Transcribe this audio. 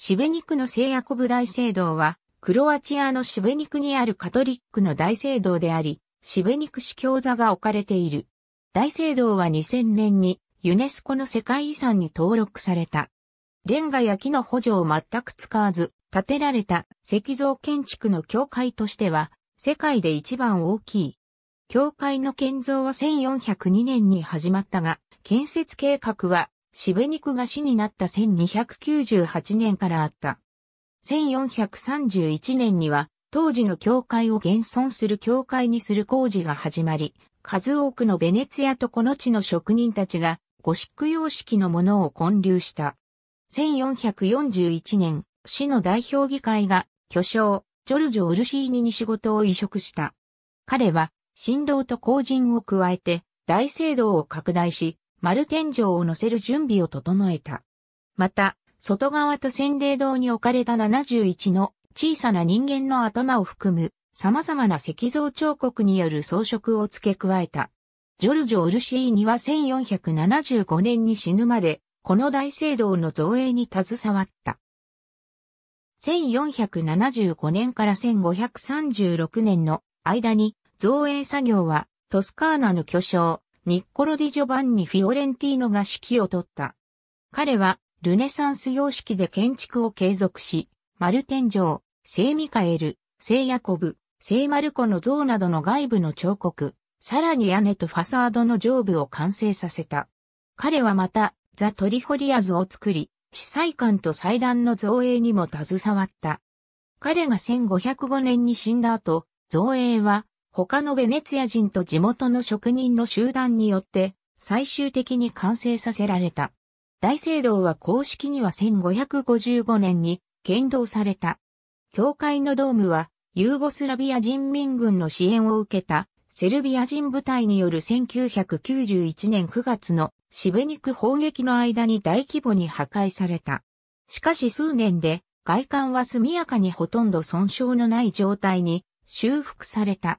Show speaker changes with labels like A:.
A: シベニクの聖ヤコブ大聖堂は、クロアチアのシベニクにあるカトリックの大聖堂であり、シベニク主教座が置かれている。大聖堂は2000年にユネスコの世界遺産に登録された。レンガや木の補助を全く使わず、建てられた石像建築の教会としては、世界で一番大きい。教会の建造は1402年に始まったが、建設計画はシベニクが死になった1298年からあった。1431年には、当時の教会を現存する教会にする工事が始まり、数多くのベネツィアとこの地の職人たちが、ゴシック様式のものを建立した。1441年、市の代表議会が、巨匠、ジョルジョ・ウルシーニに仕事を移植した。彼は、神道と後人を加えて、大聖堂を拡大し、丸天井を乗せる準備を整えた。また、外側と洗礼堂に置かれた71の小さな人間の頭を含む様々な石像彫刻による装飾を付け加えた。ジョルジョ・ウルシーニは1475年に死ぬまで、この大聖堂の造営に携わった。1475年から1536年の間に造営作業はトスカーナの巨匠ニッコロ・ディ・ジョバンニ・フィオレンティーノが指揮を取った。彼は、ルネサンス様式で建築を継続し、マルテン聖ミカエル、聖ヤコブ、聖マルコの像などの外部の彫刻、さらに屋根とファサードの上部を完成させた。彼はまた、ザ・トリホリアズを作り、司祭官と祭壇の造営にも携わった。彼が1505年に死んだ後、造営は他のベネツィア人と地元の職人の集団によって最終的に完成させられた。大聖堂は公式には1555年に建造された。教会のドームはユーゴスラビア人民軍の支援を受けたセルビア人部隊による1991年9月のシベニク砲撃の間に大規模に破壊された。しかし数年で外観は速やかにほとんど損傷のない状態に修復された。